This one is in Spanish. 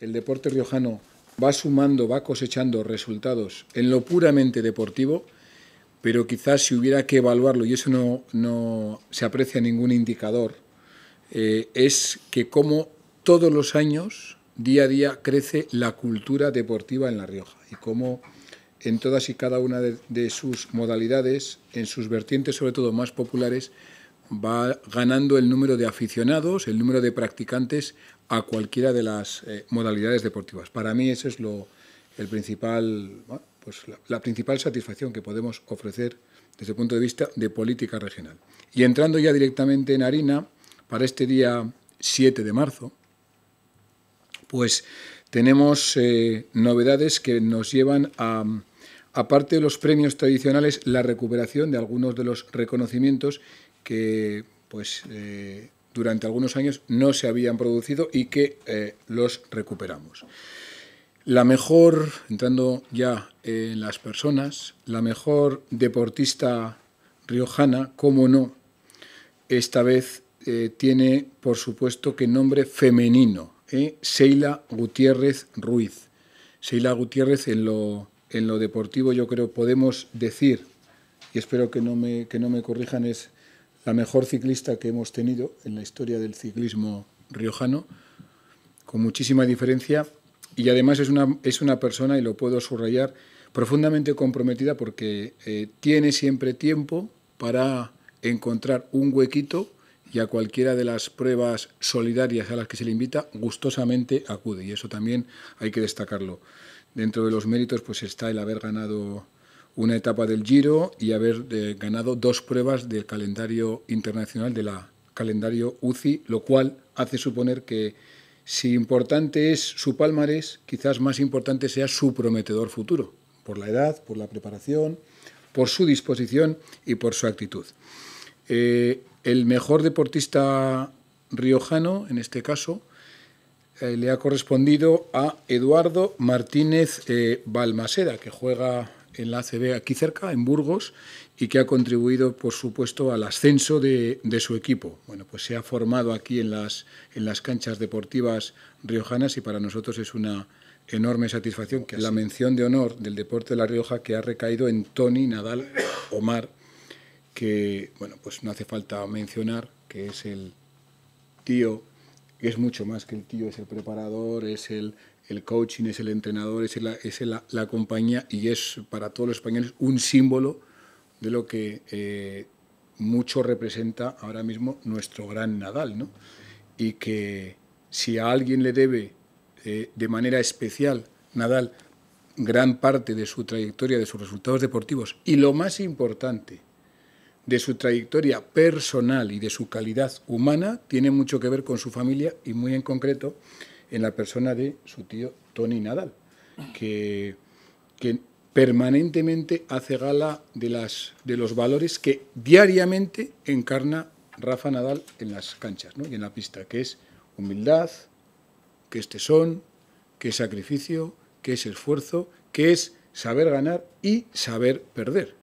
el deporte riojano va sumando, va cosechando resultados en lo puramente deportivo, pero quizás si hubiera que evaluarlo, y eso no, se aprecia ningún indicador, eh, es que como todos los años, día a día, crece la cultura deportiva en La Rioja y como en todas y cada una de sus modalidades, en sus vertientes sobre todo más populares, va ganando el número de aficionados, el número de practicantes a cualquiera de las eh, modalidades deportivas. Para mí ese es lo, el principal, pues la, principal satisfacción que podemos ofrecer desde el punto de vista de política regional. Y entrando ya directamente en harina, para este día 7 de marzo, pues tenemos eh, novedades que nos llevan a aparte de los premios tradicionales, la recuperación de algunos de los reconocimientos que pues, eh, durante algunos años no se habían producido y que eh, los recuperamos. La mejor, entrando ya en las personas, la mejor deportista riojana, cómo no, esta vez eh, tiene, por supuesto, que nombre femenino, Seila Gutiérrez Ruiz. Seila Gutiérrez en lo en lo deportivo yo creo podemos decir, y espero que no me, no me corrijan, es la mejor ciclista que hemos tenido en la historia del ciclismo riojano, con muchísima diferencia, y además es una, es una persona, y lo puedo subrayar, profundamente comprometida porque eh, tiene siempre tiempo para encontrar un huequito y a cualquiera de las pruebas solidarias a las que se le invita, gustosamente acude, y eso también hay que destacarlo. Dentro de los méritos pues está el haber ganado una etapa del Giro y haber eh, ganado dos pruebas del calendario internacional, de la calendario UCI, lo cual hace suponer que si importante es su palmarés, quizás más importante sea su prometedor futuro, por la edad, por la preparación, por su disposición y por su actitud. Eh, el mejor deportista riojano, en este caso, eh, le ha correspondido a Eduardo Martínez eh, Balmaseda, que juega en la ACB aquí cerca, en Burgos, y que ha contribuido, por supuesto, al ascenso de, de, su equipo. Bueno, pues se ha formado aquí en las, en las canchas deportivas riojanas y para nosotros es una enorme satisfacción que la mención de honor del deporte de La Rioja que ha recaído en Tony Nadal Omar, que, bueno, pues no hace falta mencionar que es el tío es mucho más que el tío, es el preparador, es el, coaching, es el entrenador, es, es la, compañía y es para todos los españoles un símbolo de lo que eh, mucho representa ahora mismo nuestro gran Nadal. Y que si a alguien le debe eh, de manera especial Nadal gran parte de su trayectoria, de sus resultados deportivos y lo más importante, de su trayectoria personal y de su calidad humana tiene mucho que ver con su familia y muy en concreto en la persona de su tío Tony Nadal, que, que permanentemente hace gala de, las, de los valores que diariamente encarna Rafa Nadal en las canchas y en la pista, que es humildad, que es tesón, que es sacrificio, que es esfuerzo, que es saber ganar y saber perder.